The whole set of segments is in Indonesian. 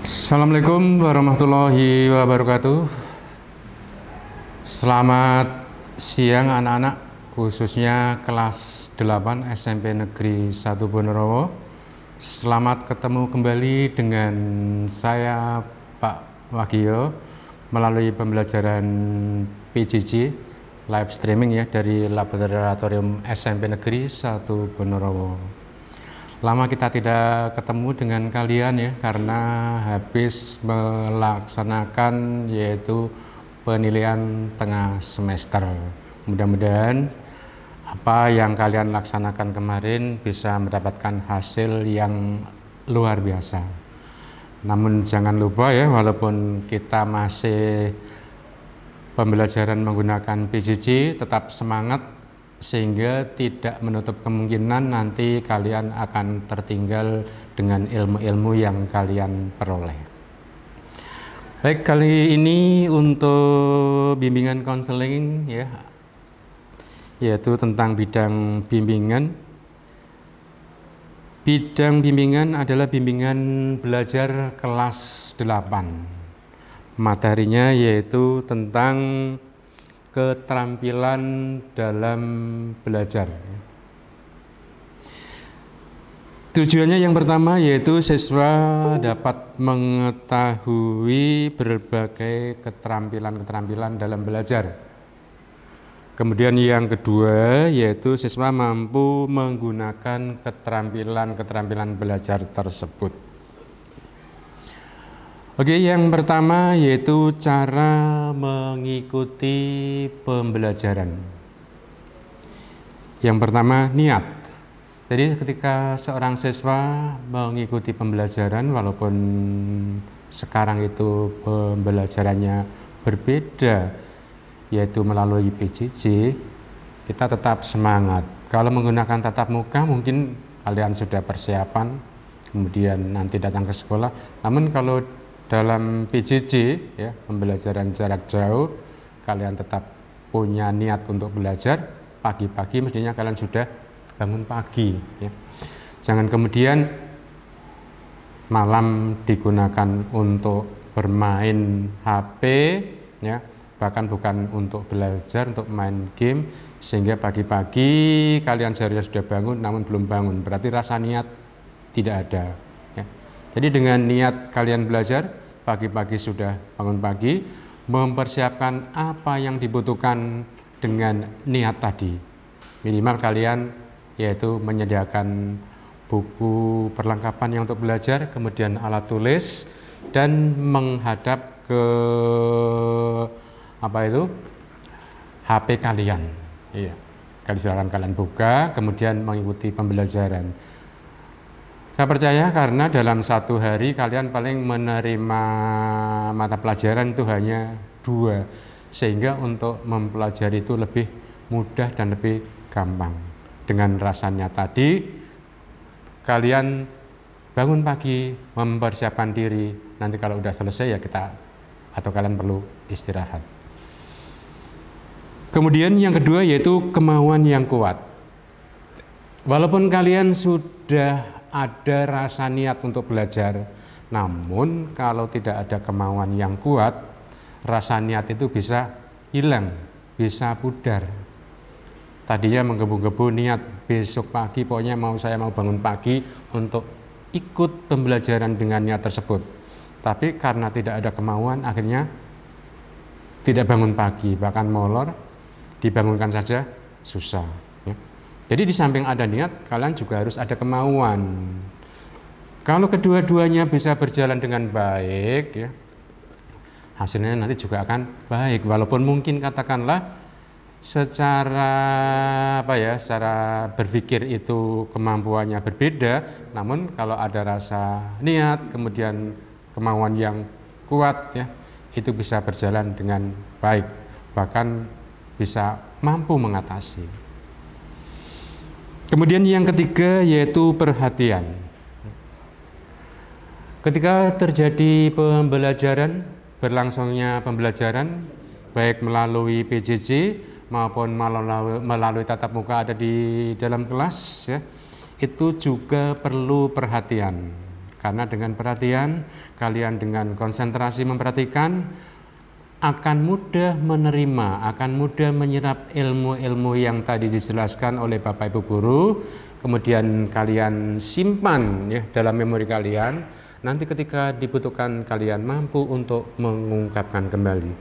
Assalamualaikum warahmatullahi wabarakatuh. Selamat siang anak-anak, khususnya kelas 8 SMP Negeri 1 Bonorowo. Selamat ketemu kembali dengan saya Pak Wagio melalui pembelajaran PJJ live streaming ya dari Laboratorium SMP Negeri 1 Bonorowo lama kita tidak ketemu dengan kalian ya karena habis melaksanakan yaitu penilaian tengah semester. Mudah-mudahan apa yang kalian laksanakan kemarin bisa mendapatkan hasil yang luar biasa. Namun jangan lupa ya walaupun kita masih pembelajaran menggunakan PJJ tetap semangat sehingga tidak menutup kemungkinan nanti kalian akan tertinggal dengan ilmu-ilmu yang kalian peroleh. Baik, kali ini untuk bimbingan konseling ya yaitu tentang bidang bimbingan. Bidang bimbingan adalah bimbingan belajar kelas 8. Materinya yaitu tentang keterampilan dalam belajar. Tujuannya yang pertama yaitu siswa dapat mengetahui berbagai keterampilan-keterampilan dalam belajar. Kemudian yang kedua yaitu siswa mampu menggunakan keterampilan-keterampilan belajar tersebut. Oke, yang pertama yaitu cara mengikuti pembelajaran. Yang pertama, niat. Jadi ketika seorang siswa mengikuti pembelajaran, walaupun sekarang itu pembelajarannya berbeda, yaitu melalui PJJ, kita tetap semangat. Kalau menggunakan tatap muka, mungkin kalian sudah persiapan, kemudian nanti datang ke sekolah. Namun kalau dalam PJJ ya pembelajaran jarak jauh kalian tetap punya niat untuk belajar pagi-pagi mestinya kalian sudah bangun pagi ya. jangan kemudian malam digunakan untuk bermain HP ya bahkan bukan untuk belajar untuk main game sehingga pagi-pagi kalian seharusnya sudah bangun namun belum bangun berarti rasa niat tidak ada jadi dengan niat kalian belajar, pagi-pagi sudah bangun pagi, mempersiapkan apa yang dibutuhkan dengan niat tadi. Minimal kalian yaitu menyediakan buku perlengkapan yang untuk belajar, kemudian alat tulis, dan menghadap ke apa itu HP kalian. Iya. Kali silakan kalian buka, kemudian mengikuti pembelajaran. Saya percaya karena dalam satu hari kalian paling menerima mata pelajaran itu hanya dua, sehingga untuk mempelajari itu lebih mudah dan lebih gampang. Dengan rasanya tadi, kalian bangun pagi, mempersiapkan diri, nanti kalau udah selesai ya kita atau kalian perlu istirahat. Kemudian yang kedua yaitu kemauan yang kuat. Walaupun kalian sudah ada rasa niat untuk belajar, namun kalau tidak ada kemauan yang kuat, rasa niat itu bisa hilang, bisa pudar. Tadinya menggebu-gebu niat besok pagi, pokoknya mau saya mau bangun pagi untuk ikut pembelajaran dengan niat tersebut. Tapi karena tidak ada kemauan, akhirnya tidak bangun pagi, bahkan molor, dibangunkan saja susah. Jadi di samping ada niat, kalian juga harus ada kemauan. Kalau kedua-duanya bisa berjalan dengan baik, ya, hasilnya nanti juga akan baik. Walaupun mungkin katakanlah secara apa ya, secara berpikir itu kemampuannya berbeda, namun kalau ada rasa niat, kemudian kemauan yang kuat, ya, itu bisa berjalan dengan baik, bahkan bisa mampu mengatasi. Kemudian yang ketiga yaitu perhatian. Ketika terjadi pembelajaran, berlangsungnya pembelajaran, baik melalui PJJ maupun melalui, melalui tatap muka ada di dalam kelas, ya, itu juga perlu perhatian. Karena dengan perhatian, kalian dengan konsentrasi memperhatikan, akan mudah menerima, akan mudah menyerap ilmu-ilmu yang tadi dijelaskan oleh Bapak Ibu guru, kemudian kalian simpan ya dalam memori kalian, nanti ketika dibutuhkan kalian mampu untuk mengungkapkan kembali.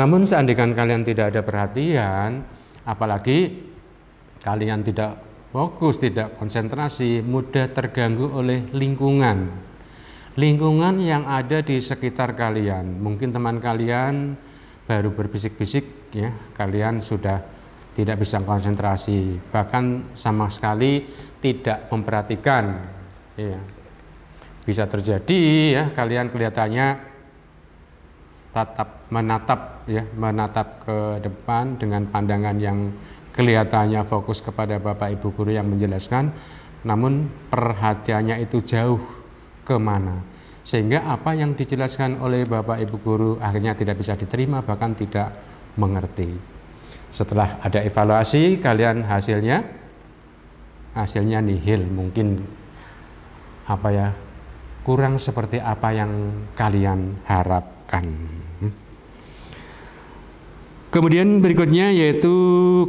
Namun seandainya kalian tidak ada perhatian, apalagi kalian tidak fokus, tidak konsentrasi, mudah terganggu oleh lingkungan lingkungan yang ada di sekitar kalian. Mungkin teman kalian baru berbisik-bisik ya, kalian sudah tidak bisa konsentrasi, bahkan sama sekali tidak memperhatikan. Ya. Bisa terjadi ya kalian kelihatannya tatap menatap ya, menatap ke depan dengan pandangan yang kelihatannya fokus kepada Bapak Ibu guru yang menjelaskan, namun perhatiannya itu jauh kemana. Sehingga apa yang dijelaskan oleh Bapak Ibu Guru akhirnya tidak bisa diterima, bahkan tidak mengerti. Setelah ada evaluasi, kalian hasilnya, hasilnya nihil, mungkin apa ya, kurang seperti apa yang kalian harapkan. Hmm? Kemudian berikutnya yaitu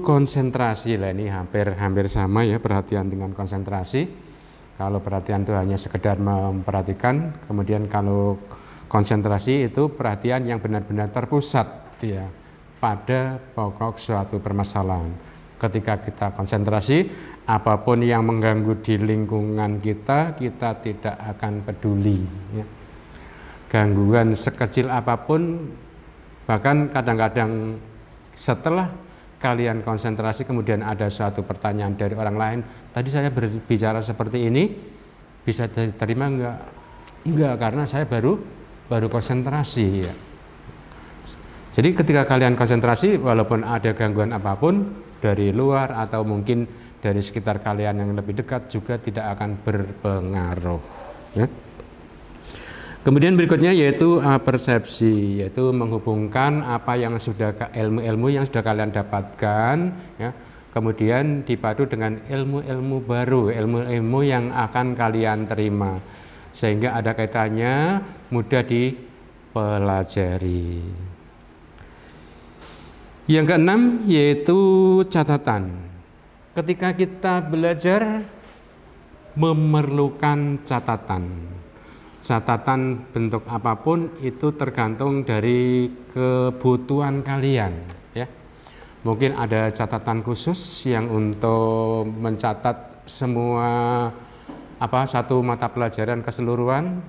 konsentrasi lah ini hampir hampir sama ya perhatian dengan konsentrasi. Kalau perhatian itu hanya sekedar memperhatikan, kemudian kalau konsentrasi itu perhatian yang benar-benar terpusat ya pada pokok suatu permasalahan. Ketika kita konsentrasi, apapun yang mengganggu di lingkungan kita, kita tidak akan peduli. Ya. Gangguan sekecil apapun, bahkan kadang-kadang setelah kalian konsentrasi kemudian ada suatu pertanyaan dari orang lain tadi saya berbicara seperti ini bisa diterima enggak enggak karena saya baru baru konsentrasi ya jadi ketika kalian konsentrasi walaupun ada gangguan apapun dari luar atau mungkin dari sekitar kalian yang lebih dekat juga tidak akan berpengaruh ya. Kemudian berikutnya yaitu uh, persepsi, yaitu menghubungkan apa yang sudah ilmu-ilmu yang sudah kalian dapatkan, ya, kemudian dipadu dengan ilmu-ilmu baru, ilmu-ilmu yang akan kalian terima, sehingga ada kaitannya mudah dipelajari. Yang keenam yaitu catatan. Ketika kita belajar memerlukan catatan catatan bentuk apapun itu tergantung dari kebutuhan kalian ya. Mungkin ada catatan khusus yang untuk mencatat semua apa satu mata pelajaran keseluruhan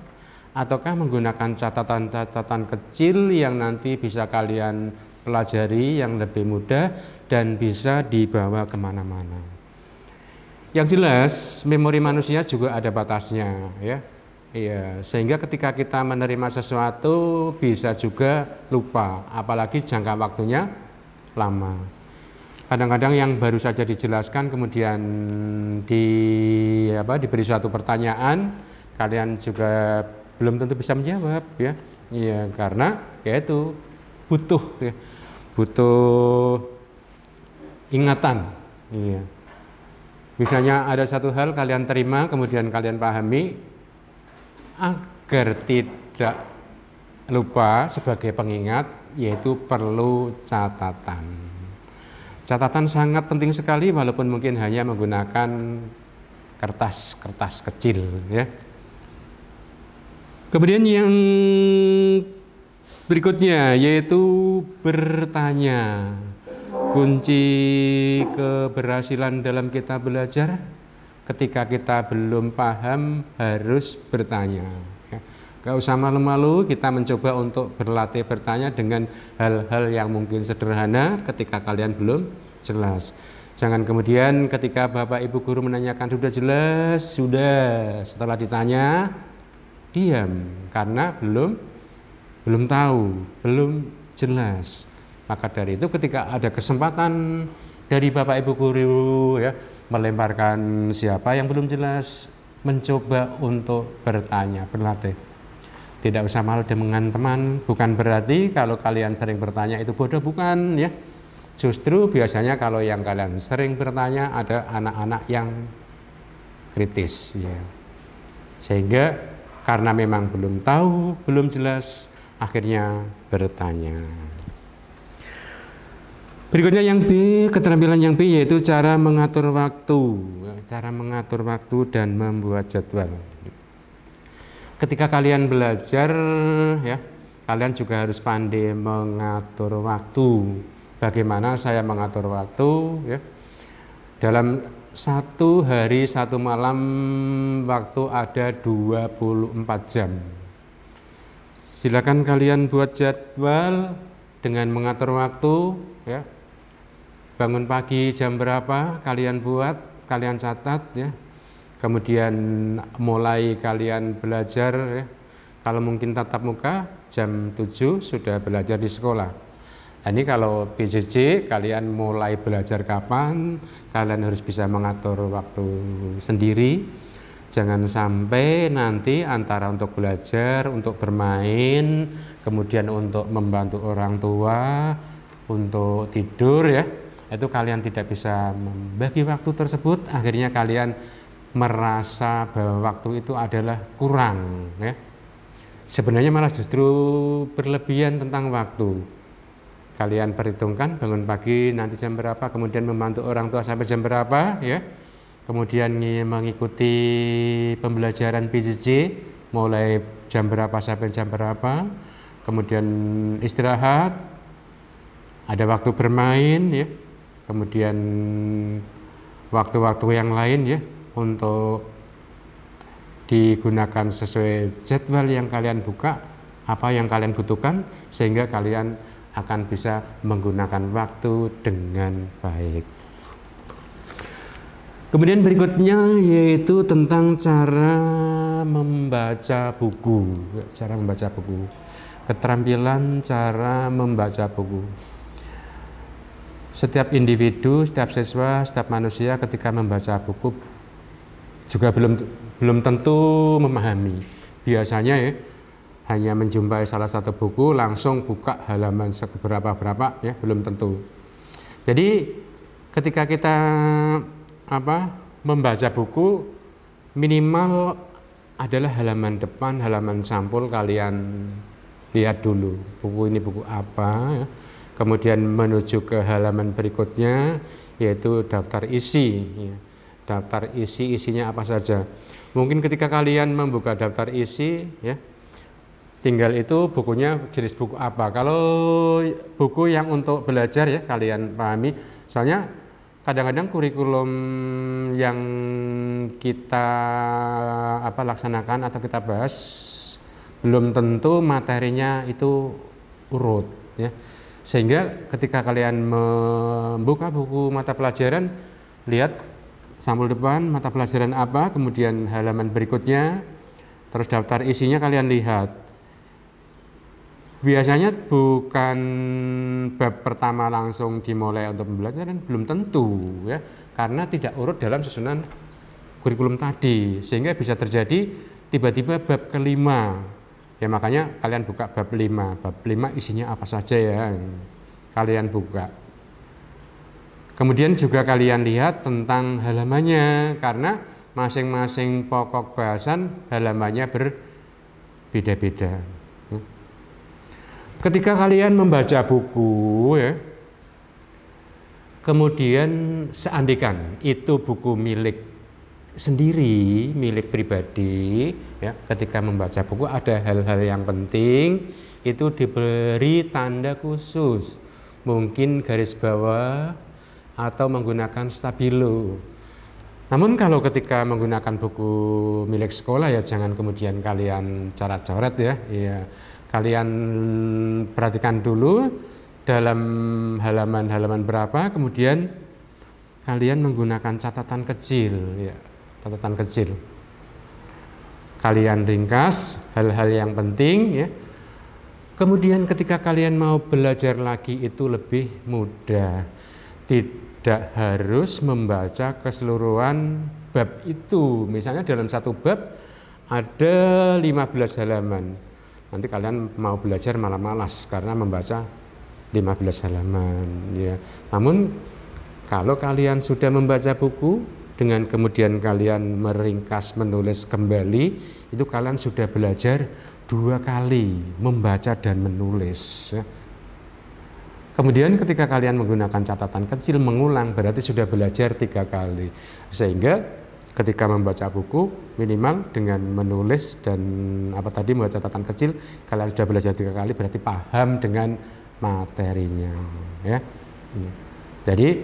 ataukah menggunakan catatan-catatan kecil yang nanti bisa kalian pelajari yang lebih mudah dan bisa dibawa kemana-mana. Yang jelas memori manusia juga ada batasnya ya Iya, sehingga ketika kita menerima sesuatu bisa juga lupa, apalagi jangka waktunya lama. Kadang-kadang yang baru saja dijelaskan kemudian di apa diberi suatu pertanyaan, kalian juga belum tentu bisa menjawab ya. Iya, karena yaitu butuh ya. Butuh ingatan. Iya. Misalnya ada satu hal kalian terima kemudian kalian pahami, agar tidak lupa sebagai pengingat yaitu perlu catatan. Catatan sangat penting sekali walaupun mungkin hanya menggunakan kertas-kertas kecil ya. Kemudian yang berikutnya yaitu bertanya. Kunci keberhasilan dalam kita belajar ketika kita belum paham harus bertanya. Ya. Gak usah malu-malu, kita mencoba untuk berlatih bertanya dengan hal-hal yang mungkin sederhana ketika kalian belum jelas. Jangan kemudian ketika Bapak Ibu guru menanyakan sudah jelas, sudah. Setelah ditanya, diam karena belum belum tahu, belum jelas. Maka dari itu ketika ada kesempatan dari Bapak Ibu guru ya, melemparkan siapa yang belum jelas, mencoba untuk bertanya, berlatih. Tidak usah malu dengan teman, bukan berarti kalau kalian sering bertanya itu bodoh, bukan ya. Justru biasanya kalau yang kalian sering bertanya ada anak-anak yang kritis ya. Sehingga karena memang belum tahu, belum jelas, akhirnya bertanya. Berikutnya yang B, keterampilan yang B yaitu cara mengatur waktu, cara mengatur waktu dan membuat jadwal. Ketika kalian belajar ya, kalian juga harus pandai mengatur waktu. Bagaimana saya mengatur waktu ya? Dalam satu hari satu malam waktu ada 24 jam. Silakan kalian buat jadwal dengan mengatur waktu ya bangun pagi jam berapa kalian buat, kalian catat ya. Kemudian mulai kalian belajar ya. Kalau mungkin tatap muka jam 7 sudah belajar di sekolah. Nah, ini kalau PJJ kalian mulai belajar kapan, kalian harus bisa mengatur waktu sendiri. Jangan sampai nanti antara untuk belajar, untuk bermain, kemudian untuk membantu orang tua, untuk tidur ya, itu kalian tidak bisa membagi waktu tersebut akhirnya kalian merasa bahwa waktu itu adalah kurang ya sebenarnya malah justru berlebihan tentang waktu kalian perhitungkan bangun pagi nanti jam berapa kemudian membantu orang tua sampai jam berapa ya kemudian mengikuti pembelajaran PJJ mulai jam berapa sampai jam berapa kemudian istirahat ada waktu bermain ya kemudian waktu-waktu yang lain ya untuk digunakan sesuai jadwal yang kalian buka apa yang kalian butuhkan sehingga kalian akan bisa menggunakan waktu dengan baik kemudian berikutnya yaitu tentang cara membaca buku cara membaca buku keterampilan cara membaca buku setiap individu, setiap siswa, setiap manusia ketika membaca buku juga belum belum tentu memahami. Biasanya ya hanya menjumpai salah satu buku langsung buka halaman seberapa berapa ya belum tentu. Jadi ketika kita apa membaca buku minimal adalah halaman depan, halaman sampul kalian lihat dulu buku ini buku apa ya kemudian menuju ke halaman berikutnya yaitu daftar isi ya. daftar isi isinya apa saja mungkin ketika kalian membuka daftar isi ya tinggal itu bukunya jenis buku apa kalau buku yang untuk belajar ya kalian pahami soalnya kadang-kadang kurikulum yang kita apa laksanakan atau kita bahas belum tentu materinya itu urut ya sehingga ketika kalian membuka buku mata pelajaran, lihat sampul depan mata pelajaran apa, kemudian halaman berikutnya, terus daftar isinya kalian lihat. Biasanya bukan bab pertama langsung dimulai untuk pembelajaran, belum tentu ya, karena tidak urut dalam susunan kurikulum tadi, sehingga bisa terjadi tiba-tiba bab kelima Ya makanya kalian buka bab 5. Bab 5 isinya apa saja ya kalian buka. Kemudian juga kalian lihat tentang halamannya karena masing-masing pokok bahasan halamannya berbeda-beda. Ketika kalian membaca buku ya, kemudian seandikan itu buku milik sendiri milik pribadi ya ketika membaca buku ada hal-hal yang penting itu diberi tanda khusus mungkin garis bawah atau menggunakan stabilo namun kalau ketika menggunakan buku milik sekolah ya jangan kemudian kalian cara coret ya. Iya. Kalian perhatikan dulu dalam halaman-halaman berapa kemudian kalian menggunakan catatan kecil ya catatan kecil. Kalian ringkas hal-hal yang penting ya. Kemudian ketika kalian mau belajar lagi itu lebih mudah. Tidak harus membaca keseluruhan bab itu. Misalnya dalam satu bab ada 15 halaman. Nanti kalian mau belajar malah malas karena membaca 15 halaman ya. Namun kalau kalian sudah membaca buku dengan kemudian kalian meringkas menulis kembali itu kalian sudah belajar dua kali membaca dan menulis ya. kemudian ketika kalian menggunakan catatan kecil mengulang berarti sudah belajar tiga kali sehingga ketika membaca buku minimal dengan menulis dan apa tadi membaca catatan kecil kalian sudah belajar tiga kali berarti paham dengan materinya ya jadi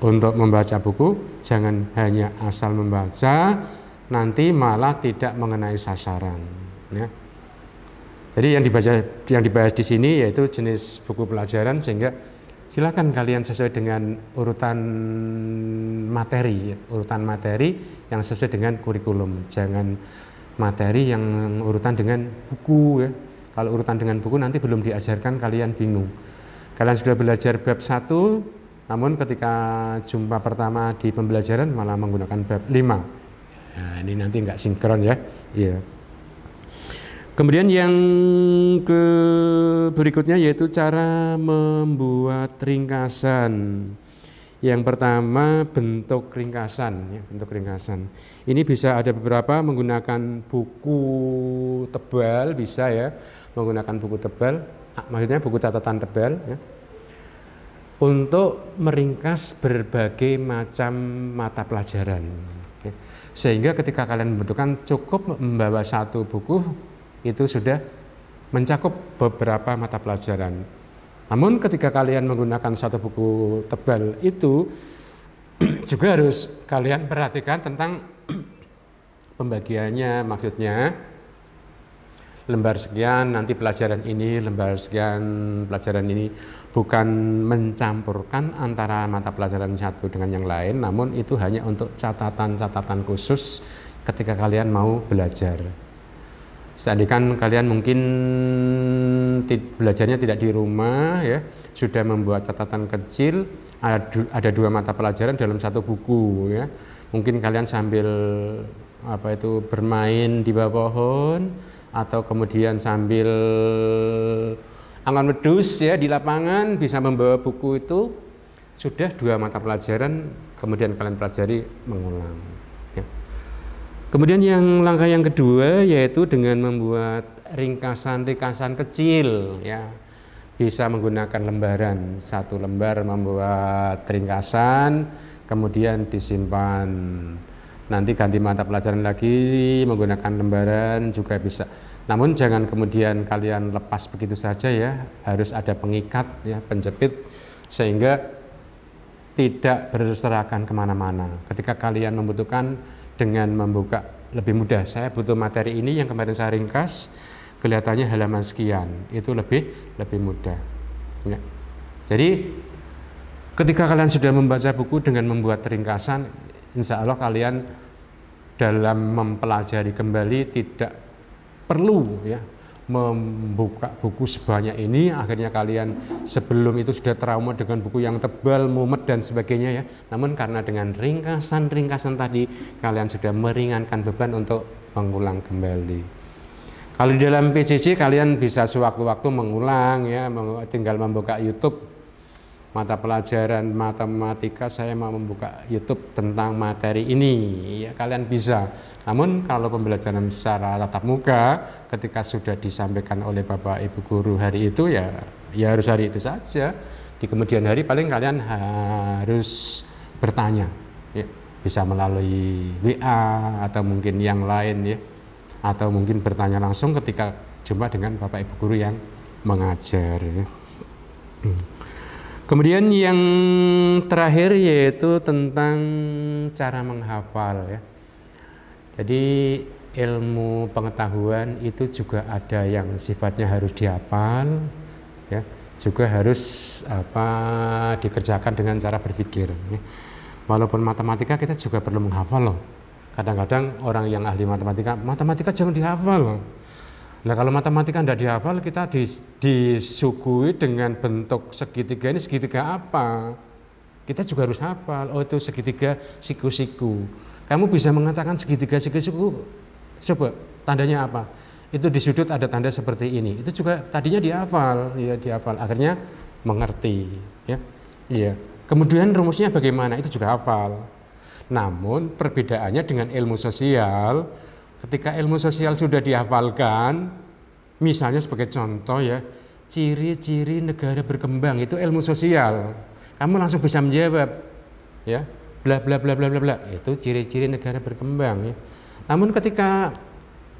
untuk membaca buku, jangan hanya asal membaca, nanti malah tidak mengenai sasaran. Ya. Jadi yang dibaca yang dibahas di sini yaitu jenis buku pelajaran sehingga silakan kalian sesuai dengan urutan materi, urutan materi yang sesuai dengan kurikulum. Jangan materi yang urutan dengan buku ya. Kalau urutan dengan buku nanti belum diajarkan kalian bingung. Kalian sudah belajar bab 1, namun ketika jumpa pertama di pembelajaran malah menggunakan bab 5. Nah, ini nanti nggak sinkron ya. Iya. Kemudian yang ke berikutnya yaitu cara membuat ringkasan. Yang pertama bentuk ringkasan, ya, bentuk ringkasan. Ini bisa ada beberapa menggunakan buku tebal bisa ya, menggunakan buku tebal. Ah, maksudnya buku catatan tebal ya untuk meringkas berbagai macam mata pelajaran. Sehingga ketika kalian membutuhkan cukup membawa satu buku itu sudah mencakup beberapa mata pelajaran. Namun ketika kalian menggunakan satu buku tebal itu juga harus kalian perhatikan tentang pembagiannya maksudnya lembar sekian nanti pelajaran ini, lembar sekian pelajaran ini bukan mencampurkan antara mata pelajaran satu dengan yang lain, namun itu hanya untuk catatan-catatan khusus ketika kalian mau belajar. Seandainya kalian mungkin belajarnya tidak di rumah, ya sudah membuat catatan kecil, ada, ada dua mata pelajaran dalam satu buku, ya mungkin kalian sambil apa itu bermain di bawah pohon atau kemudian sambil Angan Medus ya di lapangan bisa membawa buku itu sudah dua mata pelajaran kemudian kalian pelajari mengulang. Ya. Kemudian yang langkah yang kedua yaitu dengan membuat ringkasan-ringkasan kecil ya bisa menggunakan lembaran satu lembar membuat ringkasan kemudian disimpan nanti ganti mata pelajaran lagi menggunakan lembaran juga bisa namun jangan kemudian kalian lepas begitu saja ya, harus ada pengikat ya, penjepit sehingga tidak berserakan kemana-mana. Ketika kalian membutuhkan dengan membuka lebih mudah, saya butuh materi ini yang kemarin saya ringkas, kelihatannya halaman sekian, itu lebih lebih mudah. Ya. Jadi ketika kalian sudah membaca buku dengan membuat ringkasan, insya Allah kalian dalam mempelajari kembali tidak perlu ya membuka buku sebanyak ini akhirnya kalian sebelum itu sudah trauma dengan buku yang tebal, mumet dan sebagainya ya. Namun karena dengan ringkasan-ringkasan tadi kalian sudah meringankan beban untuk mengulang kembali. Kalau di dalam PCC kalian bisa sewaktu-waktu mengulang ya, tinggal membuka YouTube mata pelajaran matematika saya mau membuka YouTube tentang materi ini ya kalian bisa namun kalau pembelajaran secara tatap muka ketika sudah disampaikan oleh Bapak Ibu guru hari itu ya ya harus hari itu saja di kemudian hari paling kalian harus bertanya ya bisa melalui WA atau mungkin yang lain ya atau mungkin bertanya langsung ketika jumpa dengan Bapak Ibu guru yang mengajar ya. Hmm. Kemudian yang terakhir yaitu tentang cara menghafal ya. Jadi ilmu pengetahuan itu juga ada yang sifatnya harus dihafal ya, juga harus apa dikerjakan dengan cara berpikir ya. Walaupun matematika kita juga perlu menghafal loh. Kadang-kadang orang yang ahli matematika, matematika jangan dihafal loh Nah kalau matematika tidak dihafal kita disuguhi dengan bentuk segitiga ini segitiga apa? Kita juga harus hafal. Oh itu segitiga siku-siku. Kamu bisa mengatakan segitiga siku-siku. Coba tandanya apa? Itu di sudut ada tanda seperti ini. Itu juga tadinya dihafal, ya dihafal. Akhirnya mengerti, ya. Iya. Kemudian rumusnya bagaimana? Itu juga hafal. Namun perbedaannya dengan ilmu sosial Ketika ilmu sosial sudah dihafalkan, misalnya sebagai contoh ya, ciri-ciri negara berkembang itu ilmu sosial. Kamu langsung bisa menjawab, ya, bla bla bla bla bla bla. Itu ciri-ciri negara berkembang ya. Namun ketika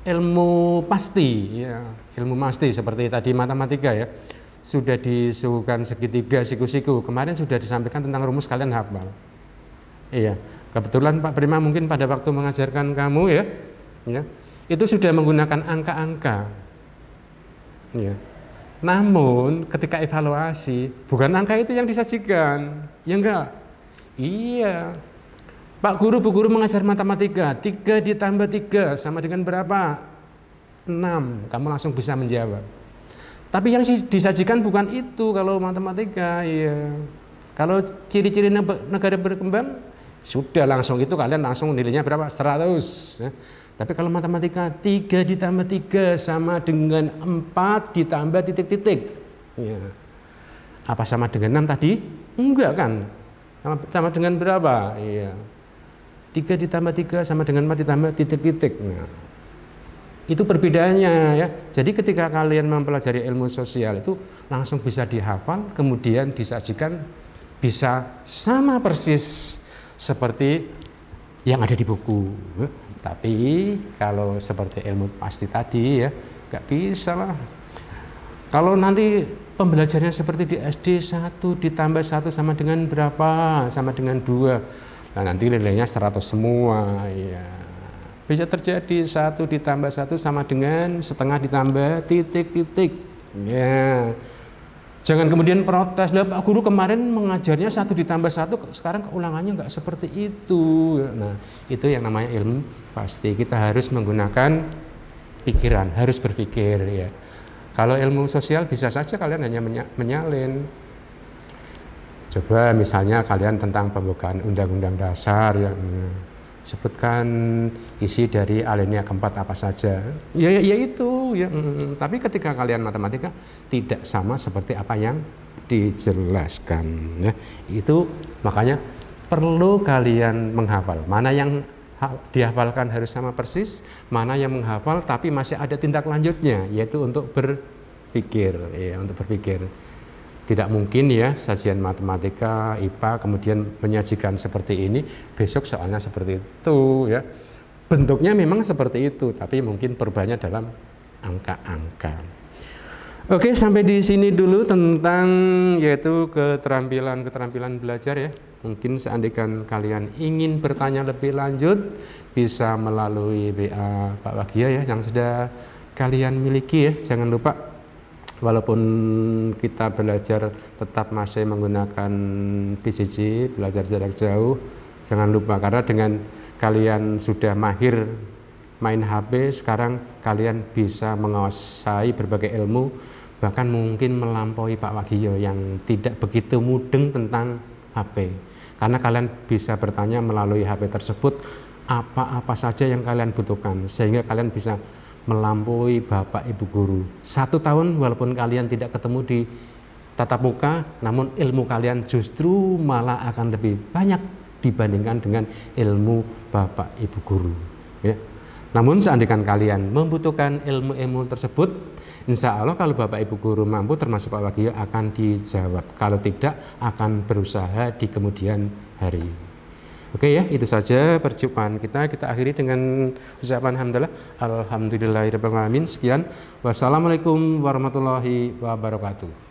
ilmu pasti, ya, ilmu pasti seperti tadi matematika ya, sudah disuguhkan segitiga siku-siku. Kemarin sudah disampaikan tentang rumus kalian hafal. Iya, kebetulan Pak Prima mungkin pada waktu mengajarkan kamu ya, ya, itu sudah menggunakan angka-angka. Ya. Namun ketika evaluasi, bukan angka itu yang disajikan, ya enggak? Iya. Pak guru, bu guru mengajar matematika, Tiga ditambah tiga sama dengan berapa? Enam. Kamu langsung bisa menjawab. Tapi yang disajikan bukan itu kalau matematika, iya. Kalau ciri-ciri negara berkembang, sudah langsung itu kalian langsung nilainya berapa? 100. Tapi kalau matematika 3 ditambah 3 sama dengan 4 ditambah titik-titik. Ya. Apa sama dengan 6 tadi? Enggak kan? Sama, sama dengan berapa? Iya. 3 ditambah 3 sama dengan 4 ditambah titik-titik. Nah, itu perbedaannya ya. Jadi ketika kalian mempelajari ilmu sosial itu langsung bisa dihafal, kemudian disajikan bisa sama persis seperti yang ada di buku. Tapi kalau seperti ilmu pasti tadi ya, nggak bisa lah. Kalau nanti pembelajarannya seperti di SD 1 ditambah 1 sama dengan berapa? Sama dengan 2. Nah, nanti nilainya 100 semua. Ya. Bisa terjadi satu ditambah satu sama dengan setengah ditambah titik-titik. Ya. Jangan kemudian protes, lah Pak Guru kemarin mengajarnya satu ditambah satu, sekarang keulangannya nggak seperti itu. Nah, itu yang namanya ilmu pasti. Kita harus menggunakan pikiran, harus berpikir ya. Kalau ilmu sosial bisa saja kalian hanya menyalin. Coba misalnya kalian tentang pembukaan undang-undang dasar yang sebutkan isi dari alinea keempat apa saja. Ya, ya, ya itu. Ya. Mm, mm, tapi ketika kalian matematika tidak sama seperti apa yang dijelaskan. Ya. Itu makanya perlu kalian menghafal. Mana yang dihafalkan harus sama persis, mana yang menghafal tapi masih ada tindak lanjutnya, yaitu untuk berpikir. Ya, untuk berpikir tidak mungkin ya sajian matematika IPA kemudian menyajikan seperti ini besok soalnya seperti itu ya bentuknya memang seperti itu tapi mungkin perubahannya dalam angka-angka oke sampai di sini dulu tentang yaitu keterampilan keterampilan belajar ya mungkin seandainya kalian ingin bertanya lebih lanjut bisa melalui WA Pak Wagia ya yang sudah kalian miliki ya jangan lupa walaupun kita belajar tetap masih menggunakan PJJ, belajar jarak jauh, jangan lupa karena dengan kalian sudah mahir main HP, sekarang kalian bisa menguasai berbagai ilmu, bahkan mungkin melampaui Pak Wagio yang tidak begitu mudeng tentang HP. Karena kalian bisa bertanya melalui HP tersebut apa-apa saja yang kalian butuhkan, sehingga kalian bisa melampaui bapak ibu guru. Satu tahun walaupun kalian tidak ketemu di tatap muka, namun ilmu kalian justru malah akan lebih banyak dibandingkan dengan ilmu bapak ibu guru. Ya. Namun seandainya kalian membutuhkan ilmu-ilmu tersebut, insya Allah kalau bapak ibu guru mampu termasuk Pak Wagio akan dijawab. Kalau tidak akan berusaha di kemudian hari. Oke ya, itu saja perjumpaan kita. Kita akhiri dengan ucapan alhamdulillah. Alhamdulillahirabbil alamin. Sekian. Wassalamualaikum warahmatullahi wabarakatuh.